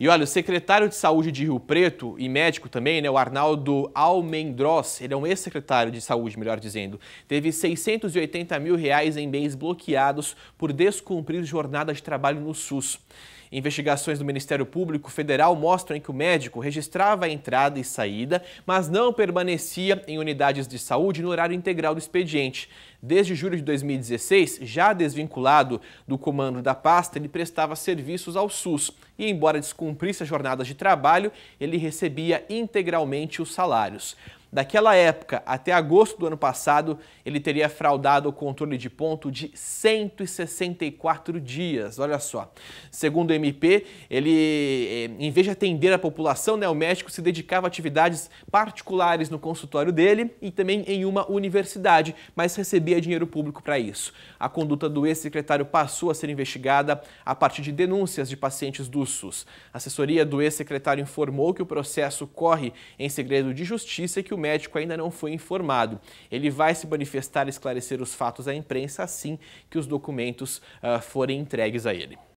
E olha, o secretário de Saúde de Rio Preto e médico também, né, o Arnaldo Almendros, ele é um ex-secretário de Saúde, melhor dizendo, teve 680 mil reais em bens bloqueados por descumprir jornada de trabalho no SUS. Investigações do Ministério Público Federal mostram que o médico registrava a entrada e saída, mas não permanecia em unidades de saúde no horário integral do expediente. Desde julho de 2016, já desvinculado do comando da pasta, ele prestava serviços ao SUS e, embora descumprido, cumprisse as jornadas de trabalho, ele recebia integralmente os salários. Daquela época até agosto do ano passado, ele teria fraudado o controle de ponto de 164 dias. Olha só. Segundo o MP, ele, eh, em vez de atender a população, né, o médico se dedicava a atividades particulares no consultório dele e também em uma universidade, mas recebia dinheiro público para isso. A conduta do ex-secretário passou a ser investigada a partir de denúncias de pacientes do SUS. A assessoria do ex-secretário informou que o processo corre em segredo de justiça e que o médico ainda não foi informado. Ele vai se manifestar e esclarecer os fatos à imprensa assim que os documentos uh, forem entregues a ele.